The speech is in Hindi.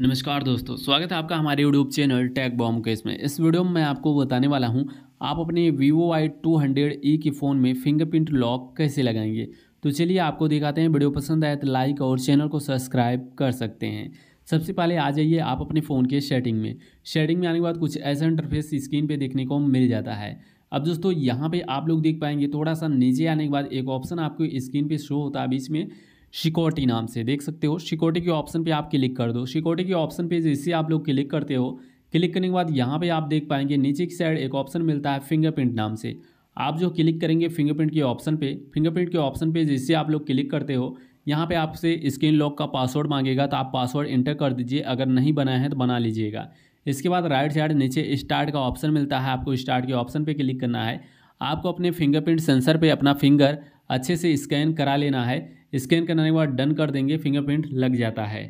नमस्कार दोस्तों स्वागत है आपका हमारे यूट्यूब चैनल टैग बॉम के इसमें इस वीडियो में मैं आपको बताने वाला हूं आप अपने Vivo Y two hundred E के फ़ोन में फिंगरप्रिंट लॉक कैसे लगाएंगे तो चलिए आपको दिखाते हैं वीडियो पसंद आए तो लाइक और चैनल को सब्सक्राइब कर सकते हैं सबसे पहले आ जाइए आप अपने फ़ोन के शेटिंग में शेडिंग में आने के बाद कुछ ऐसा इंटरफेस स्क्रीन पर देखने को मिल जाता है अब दोस्तों यहाँ पर आप लोग देख पाएंगे थोड़ा सा नीचे आने के बाद एक ऑप्शन आपको स्क्रीन पर शो होता है बीच में शिकोटी नाम से देख सकते हो शिकोटी के ऑप्शन पे आप क्लिक कर दो शिकोटी के ऑप्शन पे जैसे आप लोग क्लिक करते हो क्लिक करने के बाद यहाँ पे आप देख पाएंगे नीचे की साइड एक ऑप्शन मिलता है फिंगरप्रिंट नाम से आप जो क्लिक करेंगे फिंगरप्रिंट के ऑप्शन पे फिंगरप्रिंट के ऑप्शन पे जैसे आप लोग क्लिक करते हो यहाँ पे आपसे स्क्रीन लॉक का पासवर्ड मांगेगा तो आप पासवर्ड एंटर कर दीजिए अगर नहीं बनाया है तो बना लीजिएगा इसके बाद राइट साइड नीचे स्टार्ट का ऑप्शन मिलता है आपको स्टार्ट के ऑप्शन पर क्लिक करना है आपको अपने फिंगरप्रिंट सेंसर पर अपना फिंगर अच्छे से स्कैन करा लेना है स्कैन करने के बाद डन कर देंगे फिंगरप्रिंट लग जाता है